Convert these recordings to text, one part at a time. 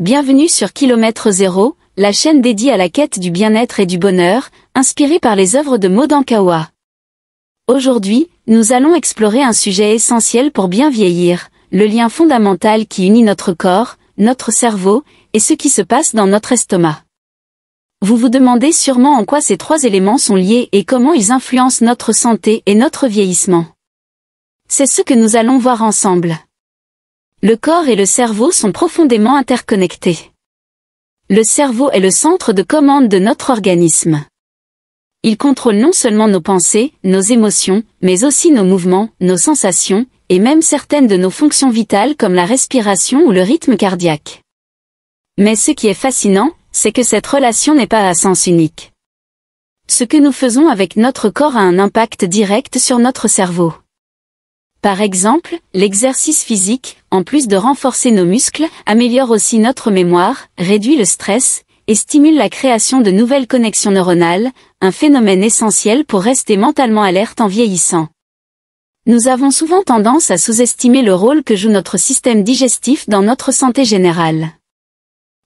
Bienvenue sur Kilomètre Zéro, la chaîne dédiée à la quête du bien-être et du bonheur, inspirée par les œuvres de Modankawa. Aujourd'hui, nous allons explorer un sujet essentiel pour bien vieillir, le lien fondamental qui unit notre corps, notre cerveau, et ce qui se passe dans notre estomac. Vous vous demandez sûrement en quoi ces trois éléments sont liés et comment ils influencent notre santé et notre vieillissement. C'est ce que nous allons voir ensemble. Le corps et le cerveau sont profondément interconnectés. Le cerveau est le centre de commande de notre organisme. Il contrôle non seulement nos pensées, nos émotions, mais aussi nos mouvements, nos sensations, et même certaines de nos fonctions vitales comme la respiration ou le rythme cardiaque. Mais ce qui est fascinant, c'est que cette relation n'est pas à sens unique. Ce que nous faisons avec notre corps a un impact direct sur notre cerveau. Par exemple, l'exercice physique, en plus de renforcer nos muscles, améliore aussi notre mémoire, réduit le stress et stimule la création de nouvelles connexions neuronales, un phénomène essentiel pour rester mentalement alerte en vieillissant. Nous avons souvent tendance à sous-estimer le rôle que joue notre système digestif dans notre santé générale.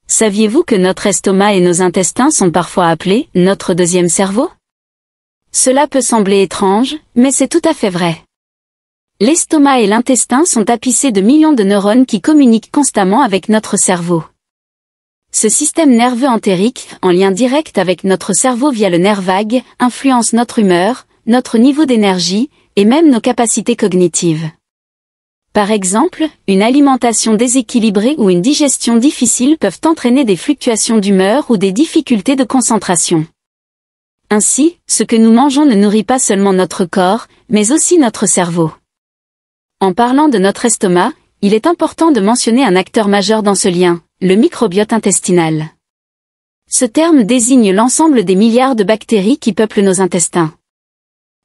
Saviez-vous que notre estomac et nos intestins sont parfois appelés notre deuxième cerveau Cela peut sembler étrange, mais c'est tout à fait vrai. L'estomac et l'intestin sont tapissés de millions de neurones qui communiquent constamment avec notre cerveau. Ce système nerveux entérique, en lien direct avec notre cerveau via le nerf vague, influence notre humeur, notre niveau d'énergie, et même nos capacités cognitives. Par exemple, une alimentation déséquilibrée ou une digestion difficile peuvent entraîner des fluctuations d'humeur ou des difficultés de concentration. Ainsi, ce que nous mangeons ne nourrit pas seulement notre corps, mais aussi notre cerveau. En parlant de notre estomac, il est important de mentionner un acteur majeur dans ce lien, le microbiote intestinal. Ce terme désigne l'ensemble des milliards de bactéries qui peuplent nos intestins.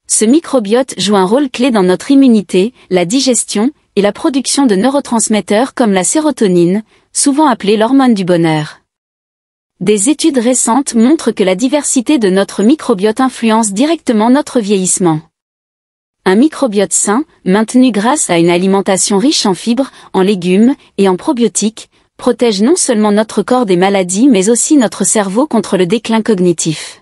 Ce microbiote joue un rôle clé dans notre immunité, la digestion et la production de neurotransmetteurs comme la sérotonine, souvent appelée l'hormone du bonheur. Des études récentes montrent que la diversité de notre microbiote influence directement notre vieillissement. Un microbiote sain, maintenu grâce à une alimentation riche en fibres, en légumes et en probiotiques, protège non seulement notre corps des maladies mais aussi notre cerveau contre le déclin cognitif.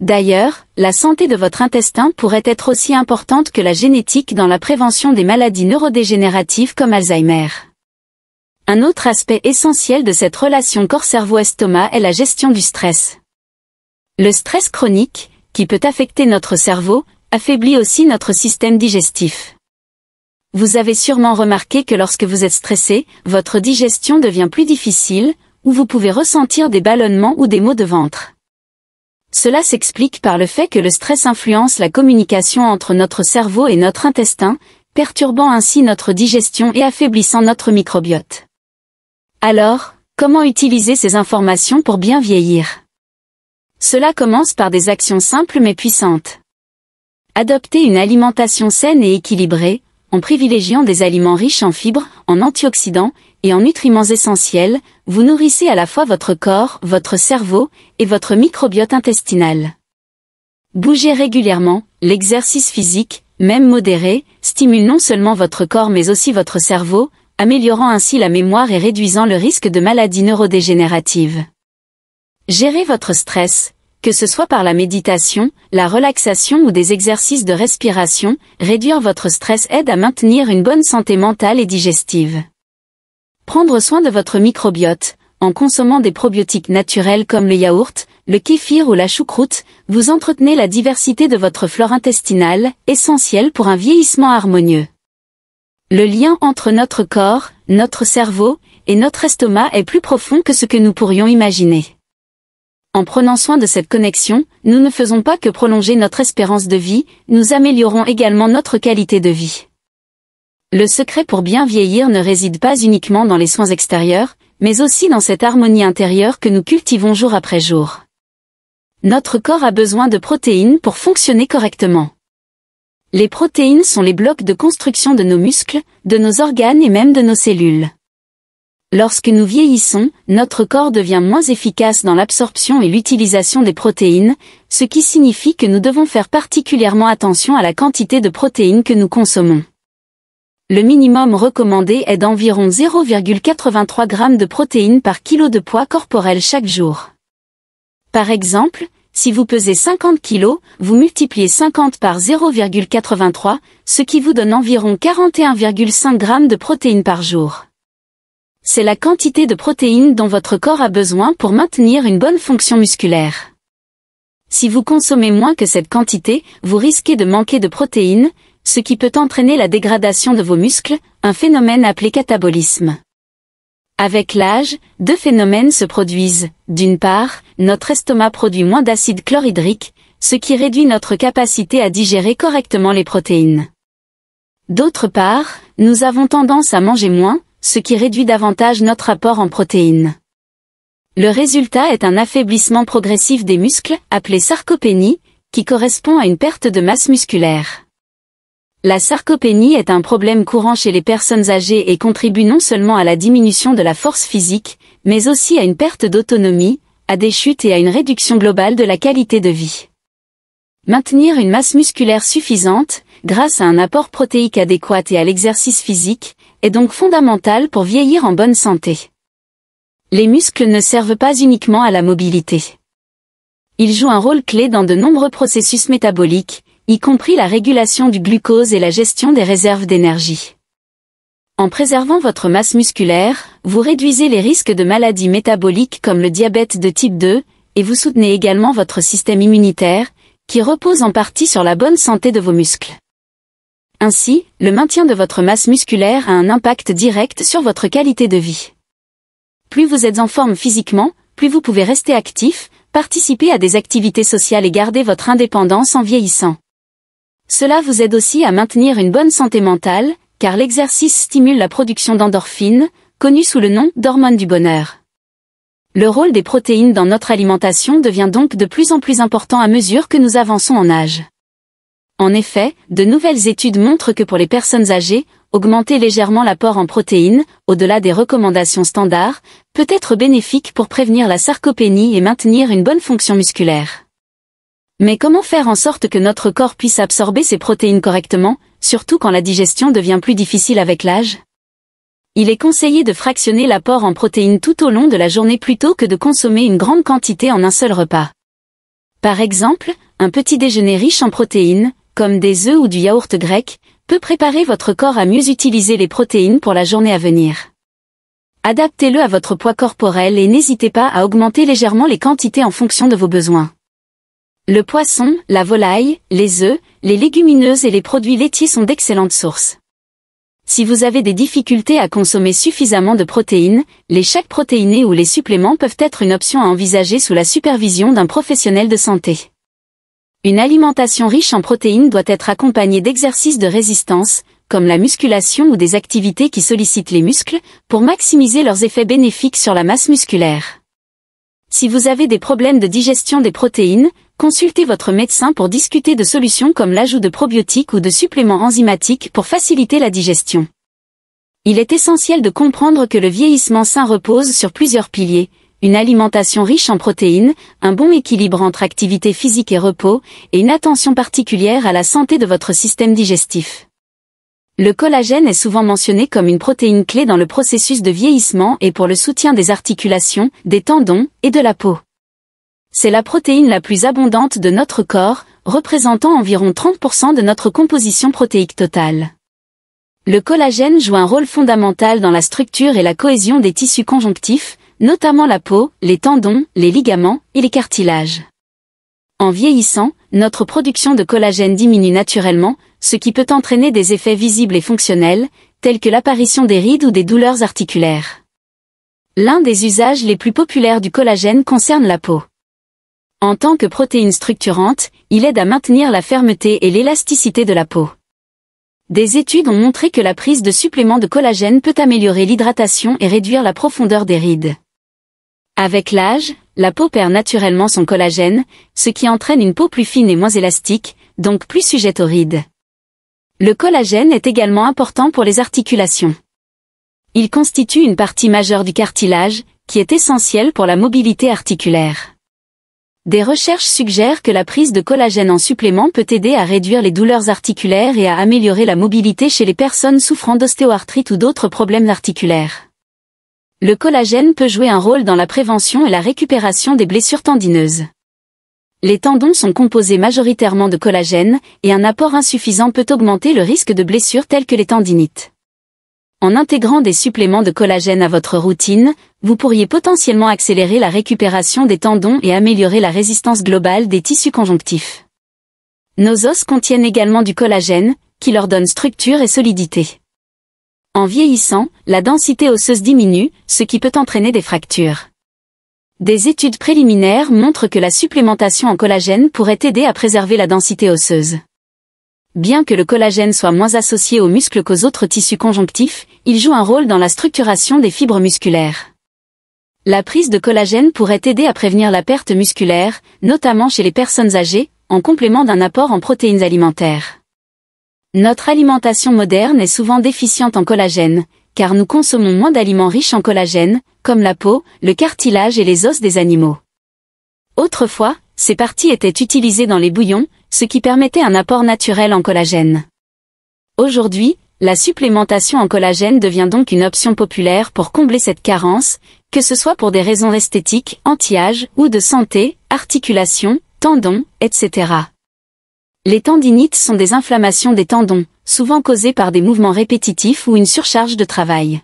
D'ailleurs, la santé de votre intestin pourrait être aussi importante que la génétique dans la prévention des maladies neurodégénératives comme Alzheimer. Un autre aspect essentiel de cette relation corps-cerveau-estomac est la gestion du stress. Le stress chronique, qui peut affecter notre cerveau, affaiblit aussi notre système digestif. Vous avez sûrement remarqué que lorsque vous êtes stressé, votre digestion devient plus difficile, ou vous pouvez ressentir des ballonnements ou des maux de ventre. Cela s'explique par le fait que le stress influence la communication entre notre cerveau et notre intestin, perturbant ainsi notre digestion et affaiblissant notre microbiote. Alors, comment utiliser ces informations pour bien vieillir Cela commence par des actions simples mais puissantes. Adoptez une alimentation saine et équilibrée, en privilégiant des aliments riches en fibres, en antioxydants et en nutriments essentiels, vous nourrissez à la fois votre corps, votre cerveau et votre microbiote intestinal. Bougez régulièrement, l'exercice physique, même modéré, stimule non seulement votre corps mais aussi votre cerveau, améliorant ainsi la mémoire et réduisant le risque de maladies neurodégénératives. Gérez votre stress, que ce soit par la méditation, la relaxation ou des exercices de respiration, réduire votre stress aide à maintenir une bonne santé mentale et digestive. Prendre soin de votre microbiote, en consommant des probiotiques naturels comme le yaourt, le kéfir ou la choucroute, vous entretenez la diversité de votre flore intestinale, essentielle pour un vieillissement harmonieux. Le lien entre notre corps, notre cerveau et notre estomac est plus profond que ce que nous pourrions imaginer. En prenant soin de cette connexion, nous ne faisons pas que prolonger notre espérance de vie, nous améliorons également notre qualité de vie. Le secret pour bien vieillir ne réside pas uniquement dans les soins extérieurs, mais aussi dans cette harmonie intérieure que nous cultivons jour après jour. Notre corps a besoin de protéines pour fonctionner correctement. Les protéines sont les blocs de construction de nos muscles, de nos organes et même de nos cellules. Lorsque nous vieillissons, notre corps devient moins efficace dans l'absorption et l'utilisation des protéines, ce qui signifie que nous devons faire particulièrement attention à la quantité de protéines que nous consommons. Le minimum recommandé est d'environ 0,83 g de protéines par kilo de poids corporel chaque jour. Par exemple, si vous pesez 50 kg, vous multipliez 50 par 0,83, ce qui vous donne environ 41,5 g de protéines par jour c'est la quantité de protéines dont votre corps a besoin pour maintenir une bonne fonction musculaire. Si vous consommez moins que cette quantité, vous risquez de manquer de protéines, ce qui peut entraîner la dégradation de vos muscles, un phénomène appelé catabolisme. Avec l'âge, deux phénomènes se produisent. D'une part, notre estomac produit moins d'acide chlorhydrique, ce qui réduit notre capacité à digérer correctement les protéines. D'autre part, nous avons tendance à manger moins, ce qui réduit davantage notre apport en protéines. Le résultat est un affaiblissement progressif des muscles, appelé sarcopénie, qui correspond à une perte de masse musculaire. La sarcopénie est un problème courant chez les personnes âgées et contribue non seulement à la diminution de la force physique, mais aussi à une perte d'autonomie, à des chutes et à une réduction globale de la qualité de vie. Maintenir une masse musculaire suffisante, grâce à un apport protéique adéquat et à l'exercice physique, est donc fondamental pour vieillir en bonne santé. Les muscles ne servent pas uniquement à la mobilité. Ils jouent un rôle clé dans de nombreux processus métaboliques, y compris la régulation du glucose et la gestion des réserves d'énergie. En préservant votre masse musculaire, vous réduisez les risques de maladies métaboliques comme le diabète de type 2, et vous soutenez également votre système immunitaire, qui repose en partie sur la bonne santé de vos muscles. Ainsi, le maintien de votre masse musculaire a un impact direct sur votre qualité de vie. Plus vous êtes en forme physiquement, plus vous pouvez rester actif, participer à des activités sociales et garder votre indépendance en vieillissant. Cela vous aide aussi à maintenir une bonne santé mentale, car l'exercice stimule la production d'endorphines, connues sous le nom d'hormones du bonheur. Le rôle des protéines dans notre alimentation devient donc de plus en plus important à mesure que nous avançons en âge. En effet, de nouvelles études montrent que pour les personnes âgées, augmenter légèrement l'apport en protéines, au-delà des recommandations standards, peut être bénéfique pour prévenir la sarcopénie et maintenir une bonne fonction musculaire. Mais comment faire en sorte que notre corps puisse absorber ces protéines correctement, surtout quand la digestion devient plus difficile avec l'âge Il est conseillé de fractionner l'apport en protéines tout au long de la journée plutôt que de consommer une grande quantité en un seul repas. Par exemple, un petit déjeuner riche en protéines, comme des œufs ou du yaourt grec, peut préparer votre corps à mieux utiliser les protéines pour la journée à venir. Adaptez-le à votre poids corporel et n'hésitez pas à augmenter légèrement les quantités en fonction de vos besoins. Le poisson, la volaille, les œufs, les légumineuses et les produits laitiers sont d'excellentes sources. Si vous avez des difficultés à consommer suffisamment de protéines, les chèques protéinés ou les suppléments peuvent être une option à envisager sous la supervision d'un professionnel de santé. Une alimentation riche en protéines doit être accompagnée d'exercices de résistance, comme la musculation ou des activités qui sollicitent les muscles, pour maximiser leurs effets bénéfiques sur la masse musculaire. Si vous avez des problèmes de digestion des protéines, consultez votre médecin pour discuter de solutions comme l'ajout de probiotiques ou de suppléments enzymatiques pour faciliter la digestion. Il est essentiel de comprendre que le vieillissement sain repose sur plusieurs piliers, une alimentation riche en protéines, un bon équilibre entre activité physique et repos, et une attention particulière à la santé de votre système digestif. Le collagène est souvent mentionné comme une protéine clé dans le processus de vieillissement et pour le soutien des articulations, des tendons et de la peau. C'est la protéine la plus abondante de notre corps, représentant environ 30% de notre composition protéique totale. Le collagène joue un rôle fondamental dans la structure et la cohésion des tissus conjonctifs, notamment la peau, les tendons, les ligaments et les cartilages. En vieillissant, notre production de collagène diminue naturellement, ce qui peut entraîner des effets visibles et fonctionnels, tels que l'apparition des rides ou des douleurs articulaires. L'un des usages les plus populaires du collagène concerne la peau. En tant que protéine structurante, il aide à maintenir la fermeté et l'élasticité de la peau. Des études ont montré que la prise de suppléments de collagène peut améliorer l'hydratation et réduire la profondeur des rides. Avec l'âge, la peau perd naturellement son collagène, ce qui entraîne une peau plus fine et moins élastique, donc plus sujette aux rides. Le collagène est également important pour les articulations. Il constitue une partie majeure du cartilage, qui est essentielle pour la mobilité articulaire. Des recherches suggèrent que la prise de collagène en supplément peut aider à réduire les douleurs articulaires et à améliorer la mobilité chez les personnes souffrant d'ostéoarthrite ou d'autres problèmes articulaires. Le collagène peut jouer un rôle dans la prévention et la récupération des blessures tendineuses. Les tendons sont composés majoritairement de collagène et un apport insuffisant peut augmenter le risque de blessures telles que les tendinites. En intégrant des suppléments de collagène à votre routine, vous pourriez potentiellement accélérer la récupération des tendons et améliorer la résistance globale des tissus conjonctifs. Nos os contiennent également du collagène, qui leur donne structure et solidité. En vieillissant, la densité osseuse diminue, ce qui peut entraîner des fractures. Des études préliminaires montrent que la supplémentation en collagène pourrait aider à préserver la densité osseuse. Bien que le collagène soit moins associé aux muscles qu'aux autres tissus conjonctifs, il joue un rôle dans la structuration des fibres musculaires. La prise de collagène pourrait aider à prévenir la perte musculaire, notamment chez les personnes âgées, en complément d'un apport en protéines alimentaires. Notre alimentation moderne est souvent déficiente en collagène, car nous consommons moins d'aliments riches en collagène, comme la peau, le cartilage et les os des animaux. Autrefois, ces parties étaient utilisées dans les bouillons, ce qui permettait un apport naturel en collagène. Aujourd'hui, la supplémentation en collagène devient donc une option populaire pour combler cette carence, que ce soit pour des raisons esthétiques, anti-âge ou de santé, articulation, tendons, etc. Les tendinites sont des inflammations des tendons, souvent causées par des mouvements répétitifs ou une surcharge de travail.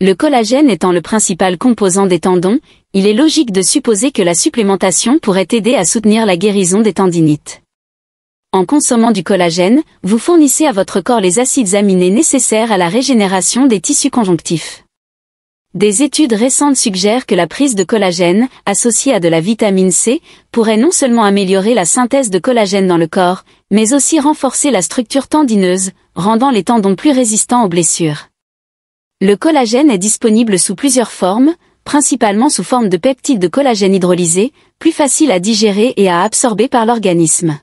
Le collagène étant le principal composant des tendons, il est logique de supposer que la supplémentation pourrait aider à soutenir la guérison des tendinites. En consommant du collagène, vous fournissez à votre corps les acides aminés nécessaires à la régénération des tissus conjonctifs. Des études récentes suggèrent que la prise de collagène, associée à de la vitamine C, pourrait non seulement améliorer la synthèse de collagène dans le corps, mais aussi renforcer la structure tendineuse, rendant les tendons plus résistants aux blessures. Le collagène est disponible sous plusieurs formes, principalement sous forme de peptides de collagène hydrolysé, plus facile à digérer et à absorber par l'organisme.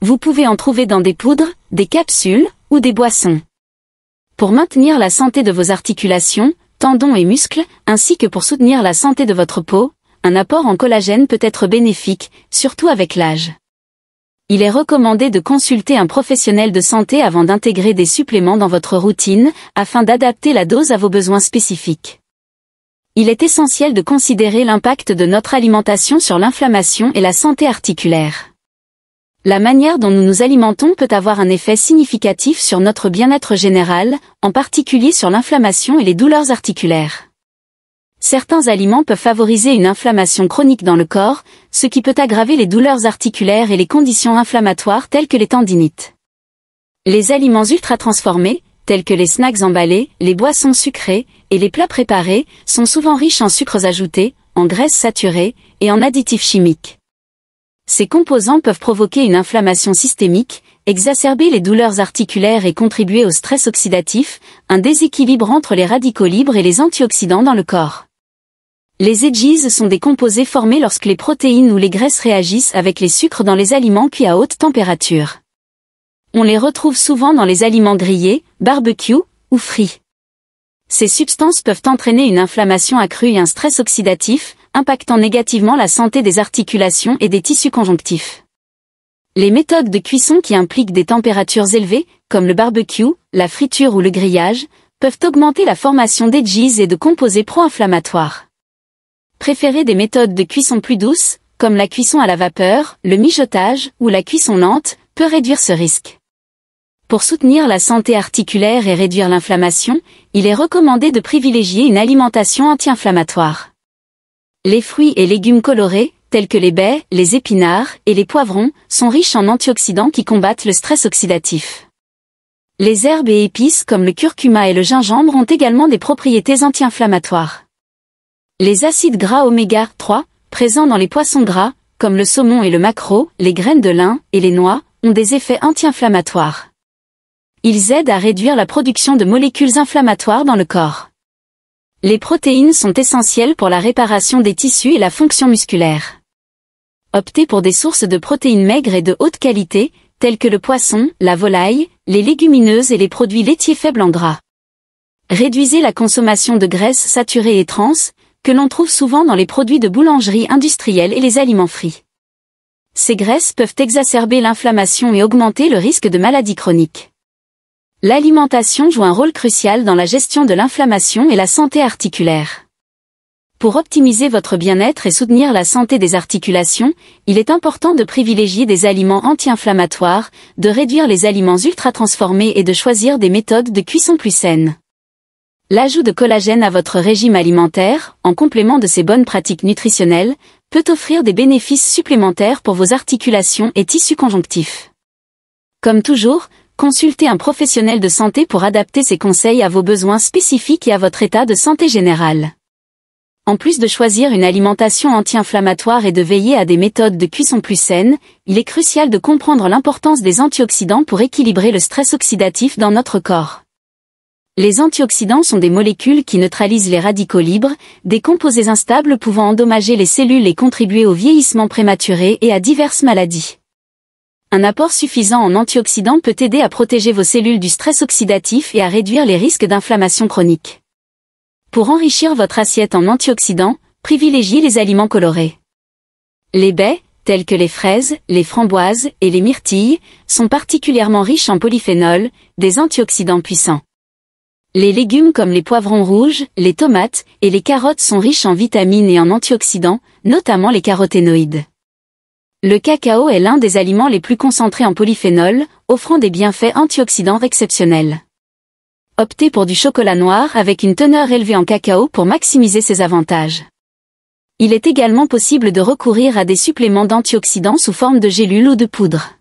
Vous pouvez en trouver dans des poudres, des capsules ou des boissons. Pour maintenir la santé de vos articulations, tendons et muscles, ainsi que pour soutenir la santé de votre peau, un apport en collagène peut être bénéfique, surtout avec l'âge. Il est recommandé de consulter un professionnel de santé avant d'intégrer des suppléments dans votre routine, afin d'adapter la dose à vos besoins spécifiques. Il est essentiel de considérer l'impact de notre alimentation sur l'inflammation et la santé articulaire. La manière dont nous nous alimentons peut avoir un effet significatif sur notre bien-être général, en particulier sur l'inflammation et les douleurs articulaires. Certains aliments peuvent favoriser une inflammation chronique dans le corps, ce qui peut aggraver les douleurs articulaires et les conditions inflammatoires telles que les tendinites. Les aliments ultra-transformés, tels que les snacks emballés, les boissons sucrées et les plats préparés, sont souvent riches en sucres ajoutés, en graisses saturées et en additifs chimiques. Ces composants peuvent provoquer une inflammation systémique, exacerber les douleurs articulaires et contribuer au stress oxydatif, un déséquilibre entre les radicaux libres et les antioxydants dans le corps. Les edgies sont des composés formés lorsque les protéines ou les graisses réagissent avec les sucres dans les aliments cuits à haute température. On les retrouve souvent dans les aliments grillés, barbecue ou frits. Ces substances peuvent entraîner une inflammation accrue et un stress oxydatif, impactant négativement la santé des articulations et des tissus conjonctifs. Les méthodes de cuisson qui impliquent des températures élevées, comme le barbecue, la friture ou le grillage, peuvent augmenter la formation des gis et de composés pro-inflammatoires. Préférer des méthodes de cuisson plus douces, comme la cuisson à la vapeur, le mijotage ou la cuisson lente, peut réduire ce risque. Pour soutenir la santé articulaire et réduire l'inflammation, il est recommandé de privilégier une alimentation anti-inflammatoire. Les fruits et légumes colorés, tels que les baies, les épinards et les poivrons, sont riches en antioxydants qui combattent le stress oxydatif. Les herbes et épices comme le curcuma et le gingembre ont également des propriétés anti-inflammatoires. Les acides gras oméga 3, présents dans les poissons gras, comme le saumon et le maquereau, les graines de lin et les noix, ont des effets anti-inflammatoires. Ils aident à réduire la production de molécules inflammatoires dans le corps. Les protéines sont essentielles pour la réparation des tissus et la fonction musculaire. Optez pour des sources de protéines maigres et de haute qualité, telles que le poisson, la volaille, les légumineuses et les produits laitiers faibles en gras. Réduisez la consommation de graisses saturées et trans, que l'on trouve souvent dans les produits de boulangerie industrielle et les aliments frits. Ces graisses peuvent exacerber l'inflammation et augmenter le risque de maladies chroniques. L'alimentation joue un rôle crucial dans la gestion de l'inflammation et la santé articulaire. Pour optimiser votre bien-être et soutenir la santé des articulations, il est important de privilégier des aliments anti-inflammatoires, de réduire les aliments ultra-transformés et de choisir des méthodes de cuisson plus saines. L'ajout de collagène à votre régime alimentaire, en complément de ces bonnes pratiques nutritionnelles, peut offrir des bénéfices supplémentaires pour vos articulations et tissus conjonctifs. Comme toujours, consultez un professionnel de santé pour adapter ses conseils à vos besoins spécifiques et à votre état de santé général. En plus de choisir une alimentation anti-inflammatoire et de veiller à des méthodes de cuisson plus saines, il est crucial de comprendre l'importance des antioxydants pour équilibrer le stress oxydatif dans notre corps. Les antioxydants sont des molécules qui neutralisent les radicaux libres, des composés instables pouvant endommager les cellules et contribuer au vieillissement prématuré et à diverses maladies. Un apport suffisant en antioxydants peut aider à protéger vos cellules du stress oxydatif et à réduire les risques d'inflammation chronique. Pour enrichir votre assiette en antioxydants, privilégiez les aliments colorés. Les baies, telles que les fraises, les framboises et les myrtilles, sont particulièrement riches en polyphénols, des antioxydants puissants. Les légumes comme les poivrons rouges, les tomates et les carottes sont riches en vitamines et en antioxydants, notamment les caroténoïdes. Le cacao est l'un des aliments les plus concentrés en polyphénol, offrant des bienfaits antioxydants exceptionnels. Optez pour du chocolat noir avec une teneur élevée en cacao pour maximiser ses avantages. Il est également possible de recourir à des suppléments d'antioxydants sous forme de gélules ou de poudre.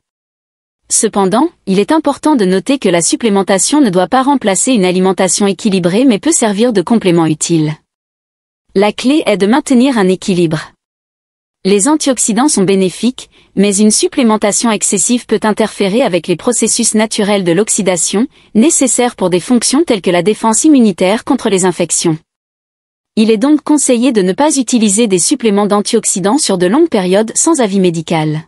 Cependant, il est important de noter que la supplémentation ne doit pas remplacer une alimentation équilibrée mais peut servir de complément utile. La clé est de maintenir un équilibre. Les antioxydants sont bénéfiques, mais une supplémentation excessive peut interférer avec les processus naturels de l'oxydation, nécessaires pour des fonctions telles que la défense immunitaire contre les infections. Il est donc conseillé de ne pas utiliser des suppléments d'antioxydants sur de longues périodes sans avis médical.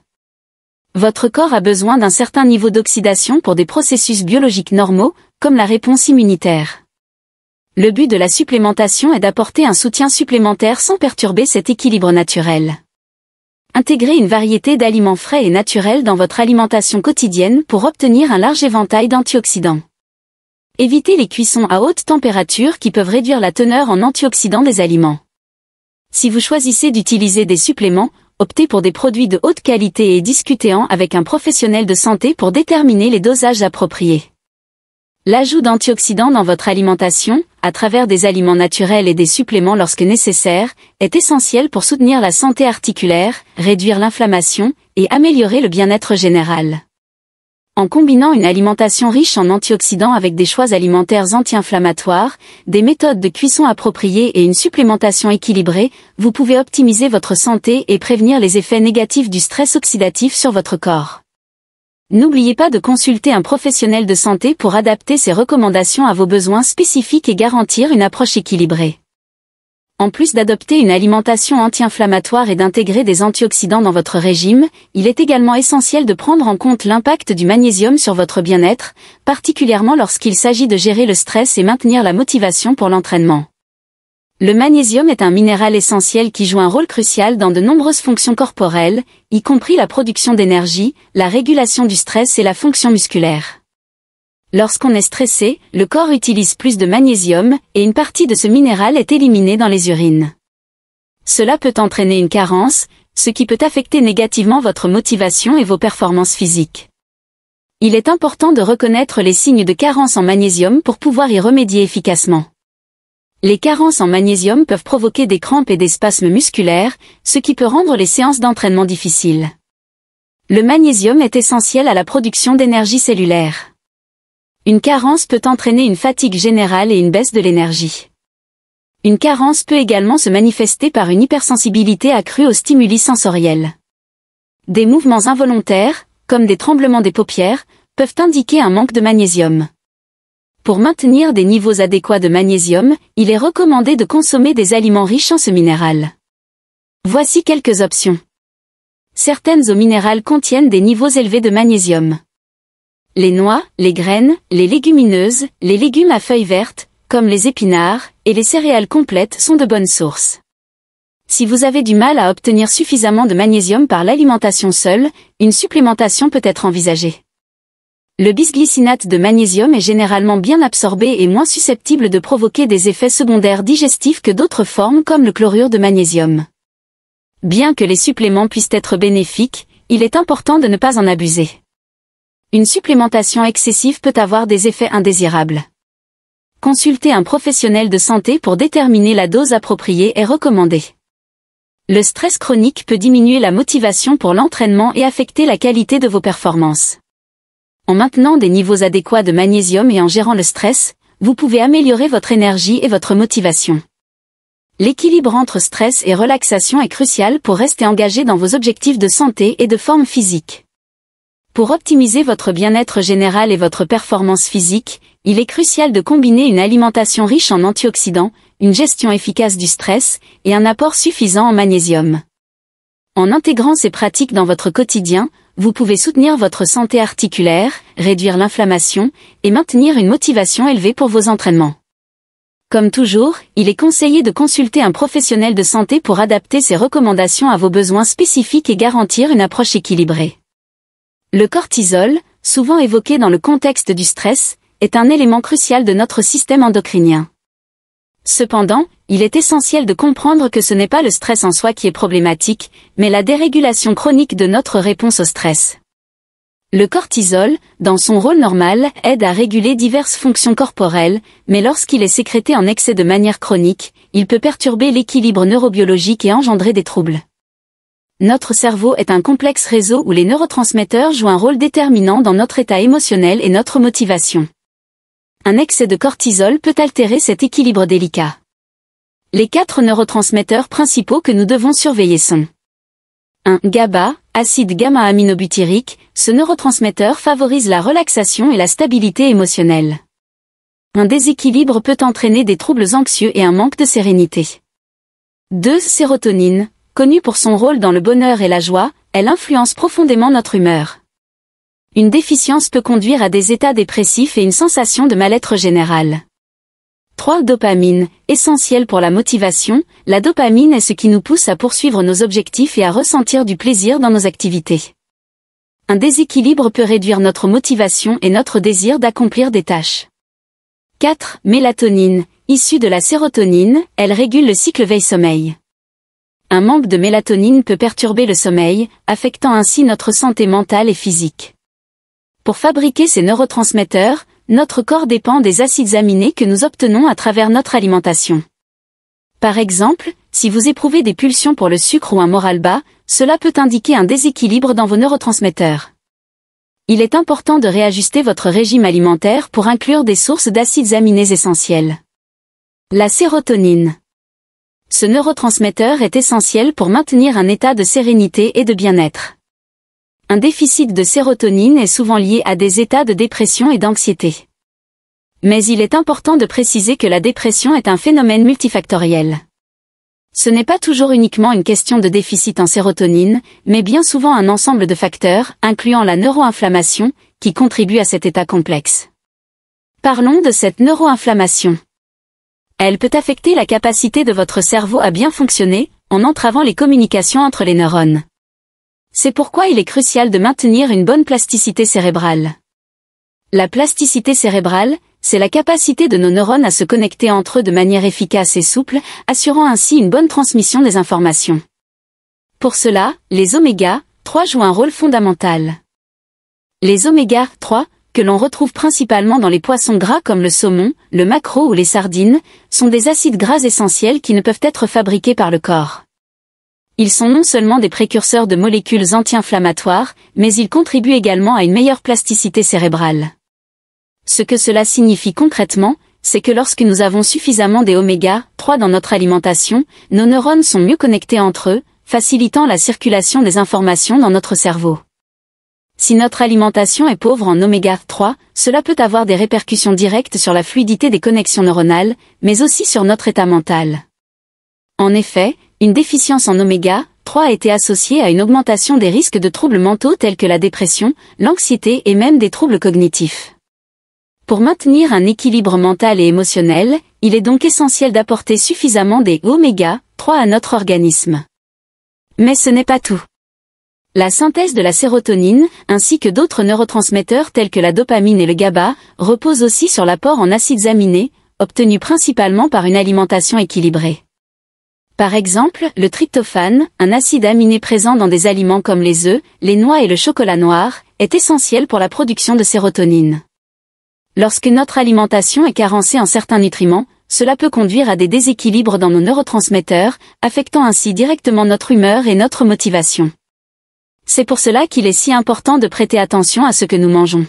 Votre corps a besoin d'un certain niveau d'oxydation pour des processus biologiques normaux, comme la réponse immunitaire. Le but de la supplémentation est d'apporter un soutien supplémentaire sans perturber cet équilibre naturel. Intégrez une variété d'aliments frais et naturels dans votre alimentation quotidienne pour obtenir un large éventail d'antioxydants. Évitez les cuissons à haute température qui peuvent réduire la teneur en antioxydants des aliments. Si vous choisissez d'utiliser des suppléments, optez pour des produits de haute qualité et discutez-en avec un professionnel de santé pour déterminer les dosages appropriés. L'ajout d'antioxydants dans votre alimentation, à travers des aliments naturels et des suppléments lorsque nécessaire, est essentiel pour soutenir la santé articulaire, réduire l'inflammation et améliorer le bien-être général. En combinant une alimentation riche en antioxydants avec des choix alimentaires anti-inflammatoires, des méthodes de cuisson appropriées et une supplémentation équilibrée, vous pouvez optimiser votre santé et prévenir les effets négatifs du stress oxydatif sur votre corps. N'oubliez pas de consulter un professionnel de santé pour adapter ses recommandations à vos besoins spécifiques et garantir une approche équilibrée. En plus d'adopter une alimentation anti-inflammatoire et d'intégrer des antioxydants dans votre régime, il est également essentiel de prendre en compte l'impact du magnésium sur votre bien-être, particulièrement lorsqu'il s'agit de gérer le stress et maintenir la motivation pour l'entraînement. Le magnésium est un minéral essentiel qui joue un rôle crucial dans de nombreuses fonctions corporelles, y compris la production d'énergie, la régulation du stress et la fonction musculaire. Lorsqu'on est stressé, le corps utilise plus de magnésium, et une partie de ce minéral est éliminée dans les urines. Cela peut entraîner une carence, ce qui peut affecter négativement votre motivation et vos performances physiques. Il est important de reconnaître les signes de carence en magnésium pour pouvoir y remédier efficacement. Les carences en magnésium peuvent provoquer des crampes et des spasmes musculaires, ce qui peut rendre les séances d'entraînement difficiles. Le magnésium est essentiel à la production d'énergie cellulaire. Une carence peut entraîner une fatigue générale et une baisse de l'énergie. Une carence peut également se manifester par une hypersensibilité accrue aux stimuli sensoriels. Des mouvements involontaires, comme des tremblements des paupières, peuvent indiquer un manque de magnésium. Pour maintenir des niveaux adéquats de magnésium, il est recommandé de consommer des aliments riches en ce minéral. Voici quelques options. Certaines eaux minérales contiennent des niveaux élevés de magnésium. Les noix, les graines, les légumineuses, les légumes à feuilles vertes, comme les épinards, et les céréales complètes sont de bonnes sources. Si vous avez du mal à obtenir suffisamment de magnésium par l'alimentation seule, une supplémentation peut être envisagée. Le bisglycinate de magnésium est généralement bien absorbé et moins susceptible de provoquer des effets secondaires digestifs que d'autres formes comme le chlorure de magnésium. Bien que les suppléments puissent être bénéfiques, il est important de ne pas en abuser. Une supplémentation excessive peut avoir des effets indésirables. Consulter un professionnel de santé pour déterminer la dose appropriée est recommandé. Le stress chronique peut diminuer la motivation pour l'entraînement et affecter la qualité de vos performances. En maintenant des niveaux adéquats de magnésium et en gérant le stress, vous pouvez améliorer votre énergie et votre motivation. L'équilibre entre stress et relaxation est crucial pour rester engagé dans vos objectifs de santé et de forme physique. Pour optimiser votre bien-être général et votre performance physique, il est crucial de combiner une alimentation riche en antioxydants, une gestion efficace du stress et un apport suffisant en magnésium. En intégrant ces pratiques dans votre quotidien, vous pouvez soutenir votre santé articulaire, réduire l'inflammation et maintenir une motivation élevée pour vos entraînements. Comme toujours, il est conseillé de consulter un professionnel de santé pour adapter ses recommandations à vos besoins spécifiques et garantir une approche équilibrée. Le cortisol, souvent évoqué dans le contexte du stress, est un élément crucial de notre système endocrinien. Cependant, il est essentiel de comprendre que ce n'est pas le stress en soi qui est problématique, mais la dérégulation chronique de notre réponse au stress. Le cortisol, dans son rôle normal, aide à réguler diverses fonctions corporelles, mais lorsqu'il est sécrété en excès de manière chronique, il peut perturber l'équilibre neurobiologique et engendrer des troubles. Notre cerveau est un complexe réseau où les neurotransmetteurs jouent un rôle déterminant dans notre état émotionnel et notre motivation un excès de cortisol peut altérer cet équilibre délicat. Les quatre neurotransmetteurs principaux que nous devons surveiller sont 1. GABA, acide gamma-aminobutyrique, ce neurotransmetteur favorise la relaxation et la stabilité émotionnelle. Un déséquilibre peut entraîner des troubles anxieux et un manque de sérénité. 2. Sérotonine, connue pour son rôle dans le bonheur et la joie, elle influence profondément notre humeur une déficience peut conduire à des états dépressifs et une sensation de mal-être général. 3. Dopamine, essentielle pour la motivation, la dopamine est ce qui nous pousse à poursuivre nos objectifs et à ressentir du plaisir dans nos activités. Un déséquilibre peut réduire notre motivation et notre désir d'accomplir des tâches. 4. Mélatonine, issue de la sérotonine, elle régule le cycle veille-sommeil. Un manque de mélatonine peut perturber le sommeil, affectant ainsi notre santé mentale et physique. Pour fabriquer ces neurotransmetteurs, notre corps dépend des acides aminés que nous obtenons à travers notre alimentation. Par exemple, si vous éprouvez des pulsions pour le sucre ou un moral bas, cela peut indiquer un déséquilibre dans vos neurotransmetteurs. Il est important de réajuster votre régime alimentaire pour inclure des sources d'acides aminés essentiels. La sérotonine. Ce neurotransmetteur est essentiel pour maintenir un état de sérénité et de bien-être. Un déficit de sérotonine est souvent lié à des états de dépression et d'anxiété. Mais il est important de préciser que la dépression est un phénomène multifactoriel. Ce n'est pas toujours uniquement une question de déficit en sérotonine, mais bien souvent un ensemble de facteurs, incluant la neuroinflammation, qui contribue à cet état complexe. Parlons de cette neuroinflammation. Elle peut affecter la capacité de votre cerveau à bien fonctionner, en entravant les communications entre les neurones. C'est pourquoi il est crucial de maintenir une bonne plasticité cérébrale. La plasticité cérébrale, c'est la capacité de nos neurones à se connecter entre eux de manière efficace et souple, assurant ainsi une bonne transmission des informations. Pour cela, les oméga 3 jouent un rôle fondamental. Les oméga 3, que l'on retrouve principalement dans les poissons gras comme le saumon, le maquereau ou les sardines, sont des acides gras essentiels qui ne peuvent être fabriqués par le corps. Ils sont non seulement des précurseurs de molécules anti-inflammatoires, mais ils contribuent également à une meilleure plasticité cérébrale. Ce que cela signifie concrètement, c'est que lorsque nous avons suffisamment des oméga 3 dans notre alimentation, nos neurones sont mieux connectés entre eux, facilitant la circulation des informations dans notre cerveau. Si notre alimentation est pauvre en oméga 3, cela peut avoir des répercussions directes sur la fluidité des connexions neuronales, mais aussi sur notre état mental. En effet, une déficience en oméga 3 a été associée à une augmentation des risques de troubles mentaux tels que la dépression, l'anxiété et même des troubles cognitifs. Pour maintenir un équilibre mental et émotionnel, il est donc essentiel d'apporter suffisamment des oméga 3 à notre organisme. Mais ce n'est pas tout. La synthèse de la sérotonine, ainsi que d'autres neurotransmetteurs tels que la dopamine et le GABA, repose aussi sur l'apport en acides aminés, obtenus principalement par une alimentation équilibrée. Par exemple, le tryptophane, un acide aminé présent dans des aliments comme les œufs, les noix et le chocolat noir, est essentiel pour la production de sérotonine. Lorsque notre alimentation est carencée en certains nutriments, cela peut conduire à des déséquilibres dans nos neurotransmetteurs, affectant ainsi directement notre humeur et notre motivation. C'est pour cela qu'il est si important de prêter attention à ce que nous mangeons.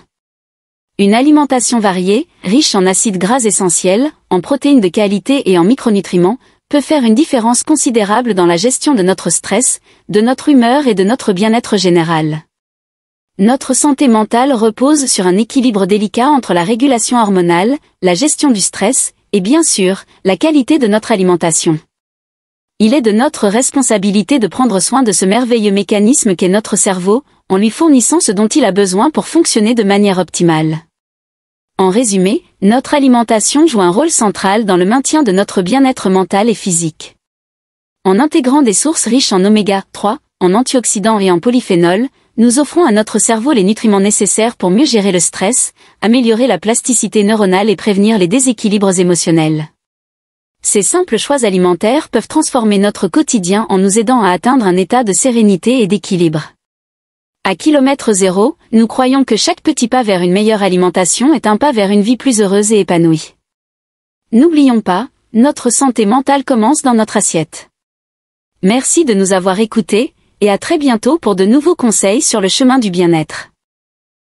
Une alimentation variée, riche en acides gras essentiels, en protéines de qualité et en micronutriments, peut faire une différence considérable dans la gestion de notre stress, de notre humeur et de notre bien-être général. Notre santé mentale repose sur un équilibre délicat entre la régulation hormonale, la gestion du stress et bien sûr, la qualité de notre alimentation. Il est de notre responsabilité de prendre soin de ce merveilleux mécanisme qu'est notre cerveau, en lui fournissant ce dont il a besoin pour fonctionner de manière optimale. En résumé, notre alimentation joue un rôle central dans le maintien de notre bien-être mental et physique. En intégrant des sources riches en oméga 3, en antioxydants et en polyphénol, nous offrons à notre cerveau les nutriments nécessaires pour mieux gérer le stress, améliorer la plasticité neuronale et prévenir les déséquilibres émotionnels. Ces simples choix alimentaires peuvent transformer notre quotidien en nous aidant à atteindre un état de sérénité et d'équilibre. À kilomètre zéro, nous croyons que chaque petit pas vers une meilleure alimentation est un pas vers une vie plus heureuse et épanouie. N'oublions pas, notre santé mentale commence dans notre assiette. Merci de nous avoir écoutés, et à très bientôt pour de nouveaux conseils sur le chemin du bien-être.